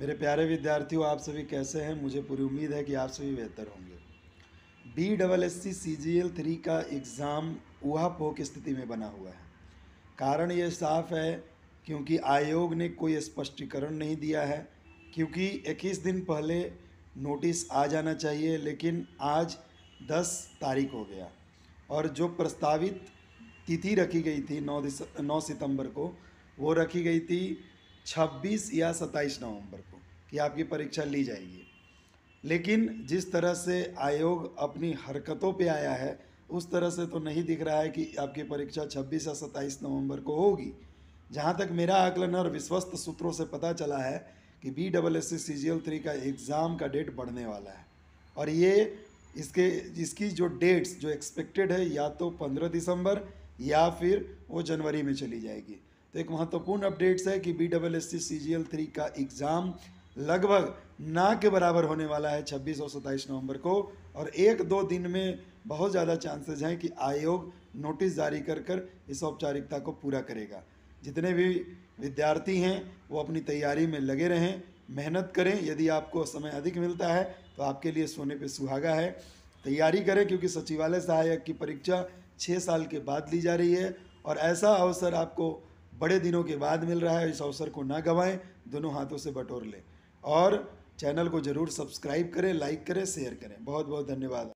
मेरे प्यारे विद्यार्थियों आप सभी कैसे हैं मुझे पूरी उम्मीद है कि आप सभी बेहतर होंगे B double S C C G L three का एग्ज़ाम ऊहापोह की स्थिति में बना हुआ है कारण ये साफ है क्योंकि आयोग ने कोई स्पष्टीकरण नहीं दिया है क्योंकि इक्कीस दिन पहले नोटिस आ जाना चाहिए लेकिन आज दस तारीख हो गया और जो प्रस्तावित तिथि रखी गई थी नौ दिस नौ सितंबर को वो रखी गई थी छब्बीस या सत्ताईस नवंबर को कि आपकी परीक्षा ली जाएगी लेकिन जिस तरह से आयोग अपनी हरकतों पे आया है उस तरह से तो नहीं दिख रहा है कि आपकी परीक्षा 26 या 27 नवंबर को होगी जहाँ तक मेरा आकलन और विश्वस्त सूत्रों से पता चला है कि B double S C G L three का एग्ज़ाम का डेट बढ़ने वाला है और ये इसके इसकी जो डेट्स जो एक्सपेक्टेड है या तो पंद्रह दिसंबर या फिर वो जनवरी में चली जाएगी तो एक महत्वपूर्ण अपडेट्स है कि B double S C C G L three का एग्ज़ाम लगभग ना के बराबर होने वाला है छब्बीस और सत्ताईस नवंबर को और एक दो दिन में बहुत ज़्यादा चांसेस हैं कि आयोग नोटिस जारी कर कर इस औपचारिकता को पूरा करेगा जितने भी विद्यार्थी हैं वो अपनी तैयारी में लगे रहें मेहनत करें यदि आपको समय अधिक मिलता है तो आपके लिए सोने पे सुहागा है तैयारी करें क्योंकि सचिवालय सहायक की परीक्षा छः साल के बाद ली जा रही है और ऐसा अवसर आपको बड़े दिनों के बाद मिल रहा है इस अवसर को ना गंवाएं दोनों हाथों से बटोर लें और चैनल को ज़रूर सब्सक्राइब करें लाइक करें शेयर करें बहुत बहुत धन्यवाद